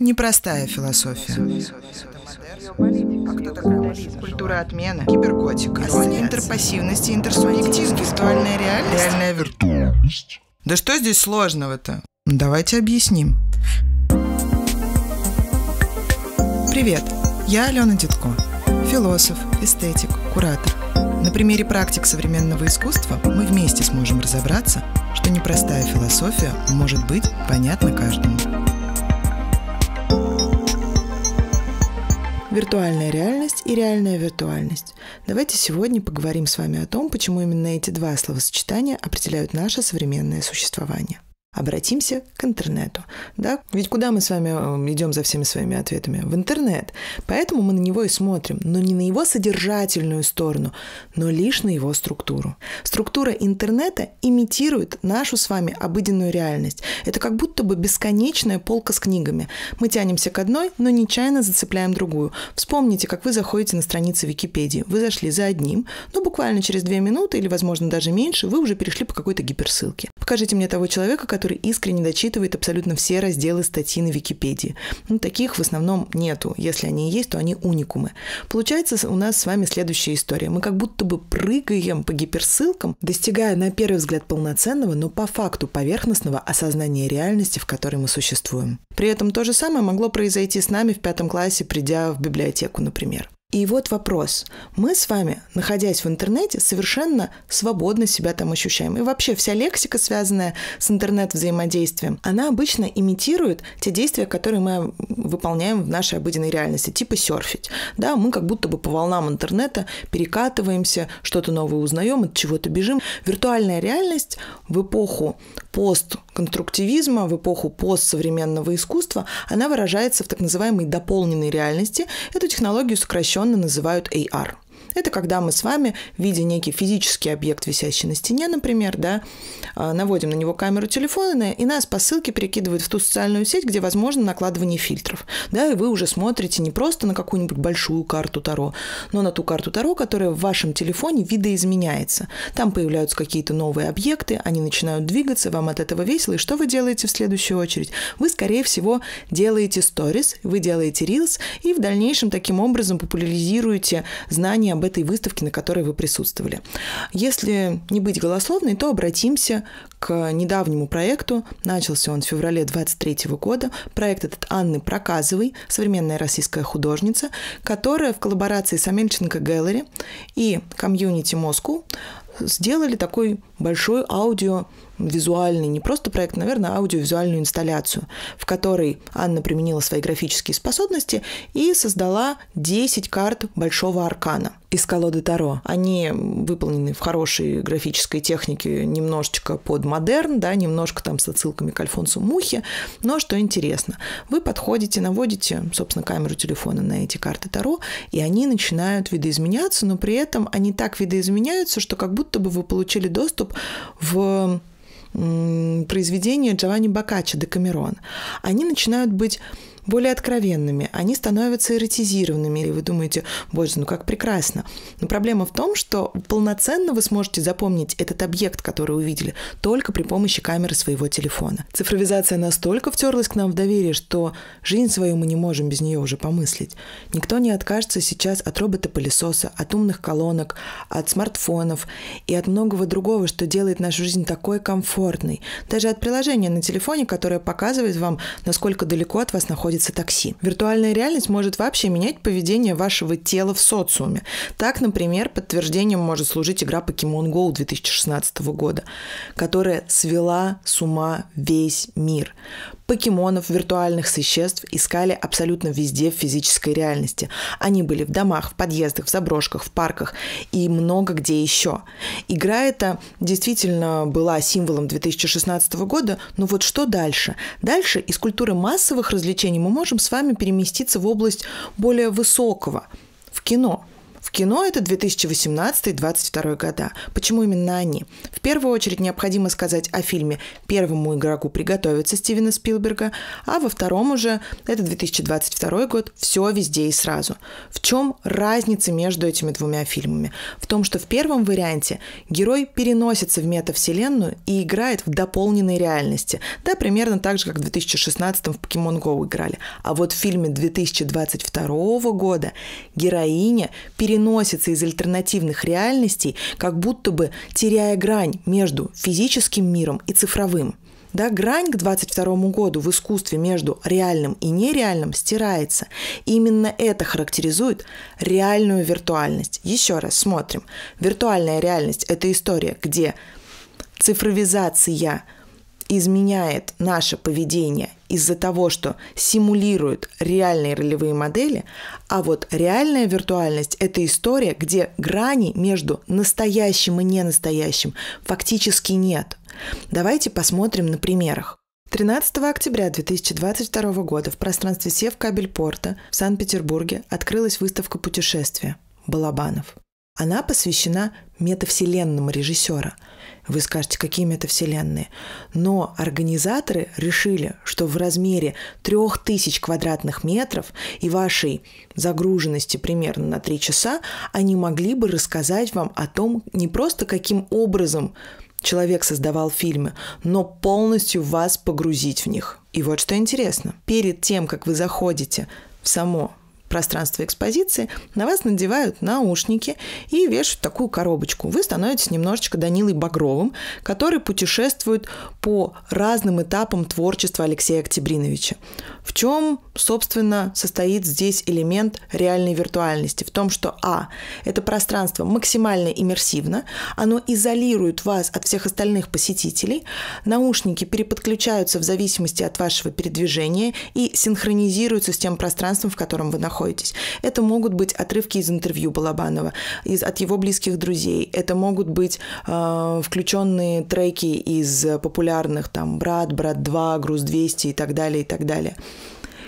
Непростая философия. Культура отмены, киберготика, Ирония интерпассивности, интерсубъективность, виртуальная реальность. Реальная виртуальность. Да что здесь сложного-то? Ну, давайте объясним. Привет, я Алена Дедко, философ, эстетик, куратор. На примере практик современного искусства мы вместе сможем разобраться, что непростая философия может быть понятна каждому. Виртуальная реальность и реальная виртуальность. Давайте сегодня поговорим с вами о том, почему именно эти два словосочетания определяют наше современное существование обратимся к интернету. Да? Ведь куда мы с вами эм, идем за всеми своими ответами? В интернет. Поэтому мы на него и смотрим, но не на его содержательную сторону, но лишь на его структуру. Структура интернета имитирует нашу с вами обыденную реальность. Это как будто бы бесконечная полка с книгами. Мы тянемся к одной, но нечаянно зацепляем другую. Вспомните, как вы заходите на страницы Википедии. Вы зашли за одним, но буквально через две минуты или, возможно, даже меньше, вы уже перешли по какой-то гиперссылке. Покажите мне того человека, который который искренне дочитывает абсолютно все разделы статьи на Википедии. Ну, таких в основном нету. Если они и есть, то они уникумы. Получается у нас с вами следующая история. Мы как будто бы прыгаем по гиперссылкам, достигая на первый взгляд полноценного, но по факту поверхностного осознания реальности, в которой мы существуем. При этом то же самое могло произойти с нами в пятом классе, придя в библиотеку, например. И вот вопрос. Мы с вами, находясь в интернете, совершенно свободно себя там ощущаем. И вообще вся лексика, связанная с интернет-взаимодействием, она обычно имитирует те действия, которые мы выполняем в нашей обыденной реальности, типа серфить. Да, мы как будто бы по волнам интернета перекатываемся, что-то новое узнаем, от чего-то бежим. Виртуальная реальность в эпоху постконструктивизма, в эпоху постсовременного искусства, она выражается в так называемой дополненной реальности. Эту технологию сокращенно сокращенно называют AR – это когда мы с вами, видя некий физический объект, висящий на стене, например, да, а, наводим на него камеру телефона, и нас по ссылке перекидывают в ту социальную сеть, где возможно накладывание фильтров. Да, и вы уже смотрите не просто на какую-нибудь большую карту Таро, но на ту карту Таро, которая в вашем телефоне видоизменяется. Там появляются какие-то новые объекты, они начинают двигаться, вам от этого весело. И что вы делаете в следующую очередь? Вы, скорее всего, делаете сторис, вы делаете рилс, и в дальнейшем таким образом популяризируете знания об этой выставке, на которой вы присутствовали. Если не быть голословной, то обратимся к недавнему проекту. Начался он в феврале 23 года. Проект этот Анны Проказовой, современная российская художница, которая в коллаборации с Амельченко Gallery и комьюнити Москву сделали такой большой аудио визуальный, не просто проект, наверное, а аудиовизуальную инсталляцию, в которой Анна применила свои графические способности и создала 10 карт Большого Аркана из колоды Таро. Они выполнены в хорошей графической технике, немножечко под модерн, да, немножко там с отсылками к Альфонсу Мухе, но что интересно, вы подходите, наводите, собственно, камеру телефона на эти карты Таро, и они начинают видоизменяться, но при этом они так видоизменяются, что как будто бы вы получили доступ в произведения Джованни Боккаччо «Декамерон», они начинают быть более откровенными, они становятся эротизированными, или вы думаете, боже, ну как прекрасно. Но проблема в том, что полноценно вы сможете запомнить этот объект, который увидели, только при помощи камеры своего телефона. Цифровизация настолько втерлась к нам в доверие, что жизнь свою мы не можем без нее уже помыслить. Никто не откажется сейчас от робота-пылесоса, от умных колонок, от смартфонов и от многого другого, что делает нашу жизнь такой комфортной. Даже от приложения на телефоне, которое показывает вам, насколько далеко от вас находится садится такси. Виртуальная реальность может вообще менять поведение вашего тела в социуме. Так, например, подтверждением может служить игра Pokemon Go 2016 года, которая свела с ума весь мир покемонов, виртуальных существ искали абсолютно везде в физической реальности. Они были в домах, в подъездах, в заброшках, в парках и много где еще. Игра эта действительно была символом 2016 года, но вот что дальше? Дальше из культуры массовых развлечений мы можем с вами переместиться в область более высокого, в кино – в кино это 2018-2022 года. Почему именно они? В первую очередь необходимо сказать о фильме «Первому игроку приготовиться» Стивена Спилберга, а во втором уже, это 2022 год, «Все везде и сразу». В чем разница между этими двумя фильмами? В том, что в первом варианте герой переносится в метавселенную и играет в дополненной реальности. Да, примерно так же, как в 2016 в Pokemon Go играли. А вот в фильме 2022 года героиня переносится переносится из альтернативных реальностей, как будто бы теряя грань между физическим миром и цифровым. Да, грань к 22 году в искусстве между реальным и нереальным стирается. И именно это характеризует реальную виртуальность. Еще раз смотрим. Виртуальная реальность – это история, где цифровизация – изменяет наше поведение из-за того, что симулирует реальные ролевые модели, а вот реальная виртуальность – это история, где грани между настоящим и ненастоящим фактически нет. Давайте посмотрим на примерах. 13 октября 2022 года в пространстве Севкабельпорта в Санкт-Петербурге открылась выставка путешествия Балабанов. Она посвящена метавселенному режиссера. Вы скажете, какие метавселенные? Но организаторы решили, что в размере 3000 квадратных метров и вашей загруженности примерно на 3 часа они могли бы рассказать вам о том, не просто каким образом человек создавал фильмы, но полностью вас погрузить в них. И вот что интересно. Перед тем, как вы заходите в само пространства экспозиции, на вас надевают наушники и вешают такую коробочку. Вы становитесь немножечко Данилой Багровым, который путешествует по разным этапам творчества Алексея Октябриновича. В чем, собственно, состоит здесь элемент реальной виртуальности? В том, что А. Это пространство максимально иммерсивно, оно изолирует вас от всех остальных посетителей, наушники переподключаются в зависимости от вашего передвижения и синхронизируются с тем пространством, в котором вы находитесь находитесь. Это могут быть отрывки из интервью Балабанова, из, от его близких друзей. Это могут быть э, включенные треки из популярных там «Брат», «Брат 2», «Груз 200» и так далее, и так далее.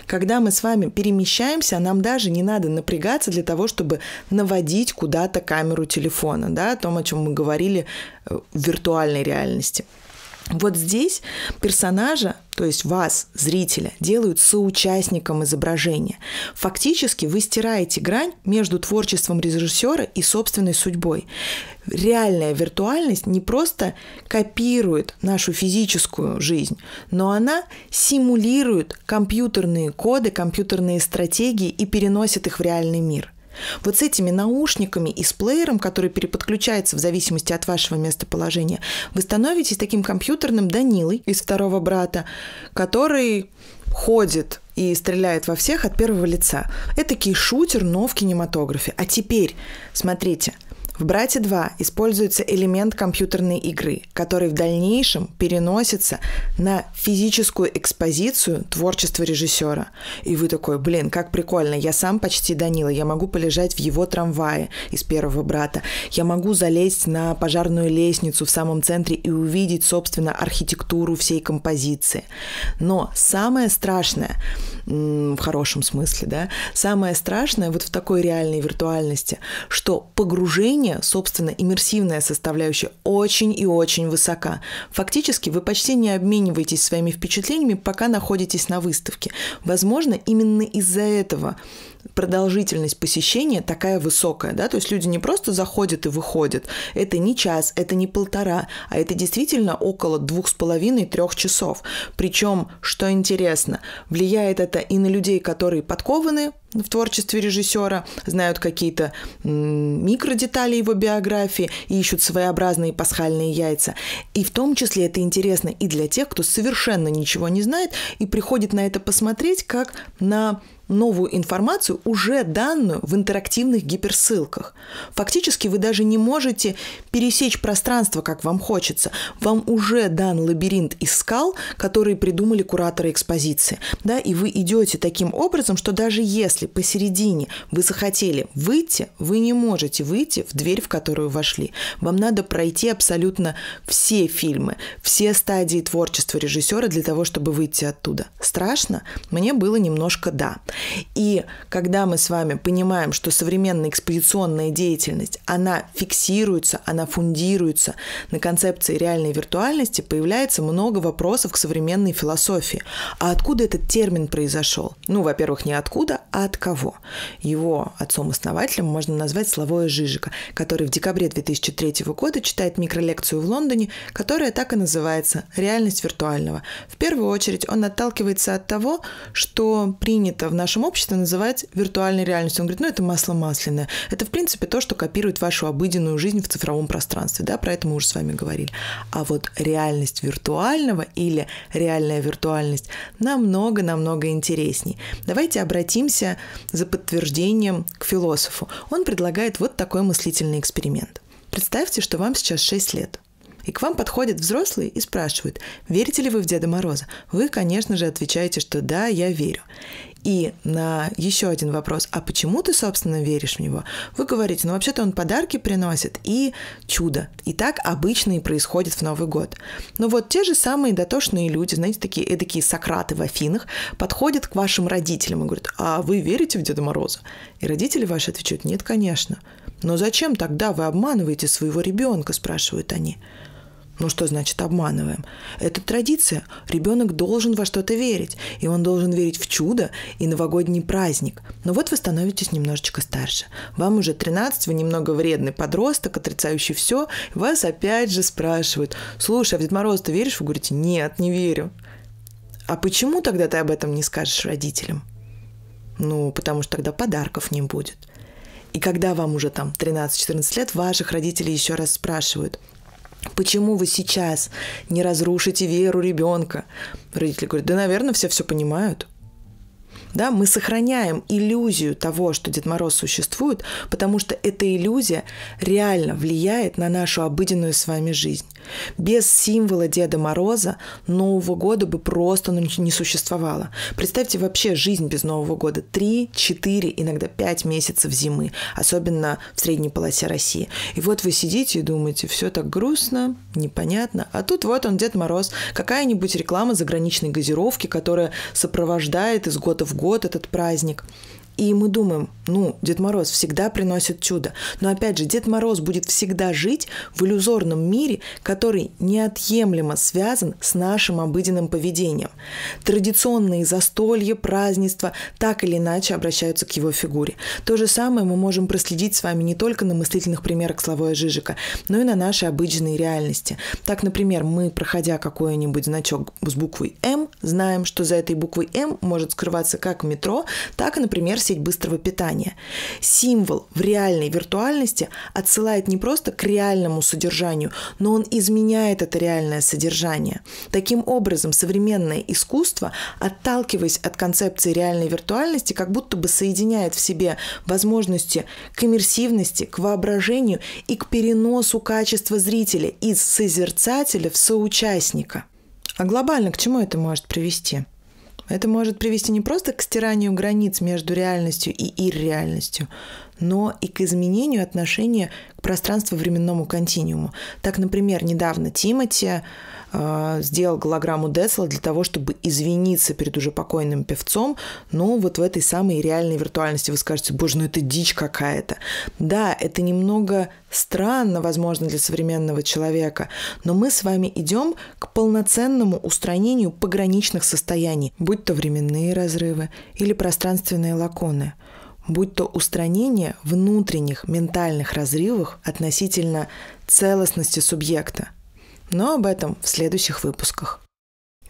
Когда мы с вами перемещаемся, нам даже не надо напрягаться для того, чтобы наводить куда-то камеру телефона, да, о том, о чем мы говорили э, в виртуальной реальности. Вот здесь персонажа, то есть вас, зрителя, делают соучастником изображения. Фактически вы стираете грань между творчеством режиссера и собственной судьбой. Реальная виртуальность не просто копирует нашу физическую жизнь, но она симулирует компьютерные коды, компьютерные стратегии и переносит их в реальный мир – вот с этими наушниками и с плеером, который переподключается в зависимости от вашего местоположения, вы становитесь таким компьютерным Данилой из второго брата, который ходит и стреляет во всех от первого лица. Это шутер, но в кинематографе. А теперь, смотрите – в «Брате 2» используется элемент компьютерной игры, который в дальнейшем переносится на физическую экспозицию творчества режиссера. И вы такой, блин, как прикольно, я сам почти Данила, я могу полежать в его трамвае из первого брата, я могу залезть на пожарную лестницу в самом центре и увидеть, собственно, архитектуру всей композиции. Но самое страшное, в хорошем смысле, да, самое страшное вот в такой реальной виртуальности, что погружение обучения, собственно, иммерсивная составляющая очень и очень высока. Фактически вы почти не обмениваетесь своими впечатлениями, пока находитесь на выставке. Возможно, именно из-за этого продолжительность посещения такая высокая, да, то есть люди не просто заходят и выходят, это не час, это не полтора, а это действительно около двух с половиной-трех часов. Причем, что интересно, влияет это и на людей, которые подкованы в творчестве режиссера, знают какие-то микродетали его биографии и ищут своеобразные пасхальные яйца. И в том числе это интересно и для тех, кто совершенно ничего не знает и приходит на это посмотреть как на новую информацию, уже данную в интерактивных гиперссылках. Фактически вы даже не можете пересечь пространство, как вам хочется. Вам уже дан лабиринт из скал, которые придумали кураторы экспозиции. Да, и вы идете таким образом, что даже если посередине вы захотели выйти, вы не можете выйти в дверь, в которую вошли. Вам надо пройти абсолютно все фильмы, все стадии творчества режиссера для того, чтобы выйти оттуда. Страшно? Мне было немножко да. И когда мы с вами понимаем, что современная экспозиционная деятельность, она фиксируется, она фундируется на концепции реальной виртуальности, появляется много вопросов к современной философии. А откуда этот термин произошел? Ну, во-первых, не откуда, а от кого. Его отцом-основателем можно назвать Славоя Жижика, который в декабре 2003 года читает микролекцию в Лондоне, которая так и называется «Реальность виртуального». В первую очередь он отталкивается от того, что принято в нашем нашем обществе называть виртуальной реальностью. Он говорит, ну это масло масляное. Это, в принципе, то, что копирует вашу обыденную жизнь в цифровом пространстве. Да, про это мы уже с вами говорили. А вот реальность виртуального или реальная виртуальность намного-намного интересней. Давайте обратимся за подтверждением к философу. Он предлагает вот такой мыслительный эксперимент. Представьте, что вам сейчас 6 лет. И к вам подходит взрослый и спрашивает, верите ли вы в Деда Мороза? Вы, конечно же, отвечаете, что да, я верю. И на еще один вопрос, а почему ты, собственно, веришь в него? Вы говорите, ну вообще-то он подарки приносит и чудо. И так обычно и происходит в Новый год. Но вот те же самые дотошные люди, знаете, такие эдакие Сократы в Афинах, подходят к вашим родителям и говорят, а вы верите в Деда Мороза? И родители ваши отвечают, нет, конечно. Но зачем тогда вы обманываете своего ребенка, спрашивают они. Ну что значит обманываем? Это традиция. Ребенок должен во что-то верить. И он должен верить в чудо и новогодний праздник. Но вот вы становитесь немножечко старше. Вам уже 13, вы немного вредный подросток, отрицающий все. Вас опять же спрашивают, слушай, а в Дед Мороз ты веришь? Вы говорите, нет, не верю. А почему тогда ты об этом не скажешь родителям? Ну, потому что тогда подарков не будет. И когда вам уже там 13-14 лет, ваших родителей еще раз спрашивают, Почему вы сейчас не разрушите веру ребенка? Родители говорят, да, наверное, все все понимают. Да, мы сохраняем иллюзию того, что Дед Мороз существует, потому что эта иллюзия реально влияет на нашу обыденную с вами жизнь. Без символа Деда Мороза Нового года бы просто ну, не существовало. Представьте вообще жизнь без Нового года. три, четыре, иногда пять месяцев зимы, особенно в средней полосе России. И вот вы сидите и думаете, все так грустно, непонятно. А тут вот он, Дед Мороз, какая-нибудь реклама заграничной газировки, которая сопровождает из года в год этот праздник. И мы думаем, ну, Дед Мороз всегда приносит чудо. Но опять же, Дед Мороз будет всегда жить в иллюзорном мире, который неотъемлемо связан с нашим обыденным поведением. Традиционные застолья, празднества так или иначе обращаются к его фигуре. То же самое мы можем проследить с вами не только на мыслительных примерах Славоя Жижика, но и на нашей обыденной реальности. Так, например, мы, проходя какой-нибудь значок с буквой «М», знаем, что за этой буквой «М» может скрываться как метро, так и, например, сеть быстрого питания. Символ в реальной виртуальности отсылает не просто к реальному содержанию, но он изменяет это реальное содержание. Таким образом, современное искусство, отталкиваясь от концепции реальной виртуальности, как будто бы соединяет в себе возможности к иммерсивности, к воображению и к переносу качества зрителя из созерцателя в соучастника. А глобально к чему это может привести? Это может привести не просто к стиранию границ между реальностью и ирреальностью, но и к изменению отношения к пространству-временному континууму. Так, например, недавно Тимати э, сделал голограмму Десла для того, чтобы извиниться перед уже покойным певцом, но вот в этой самой реальной виртуальности вы скажете, боже, ну это дичь какая-то. Да, это немного странно, возможно, для современного человека, но мы с вами идем к полноценному устранению пограничных состояний, будь то временные разрывы или пространственные лаконы – будь то устранение внутренних ментальных разрывов относительно целостности субъекта. Но об этом в следующих выпусках.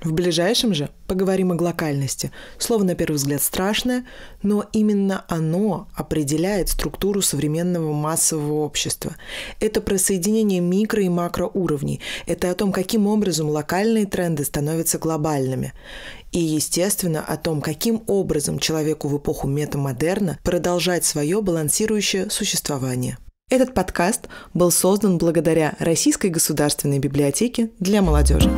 В ближайшем же поговорим о глокальности. Слово на первый взгляд страшное, но именно оно определяет структуру современного массового общества. Это про соединение микро и макроуровней. Это о том, каким образом локальные тренды становятся глобальными. И, естественно, о том, каким образом человеку в эпоху метамодерна продолжать свое балансирующее существование. Этот подкаст был создан благодаря Российской государственной библиотеке для молодежи.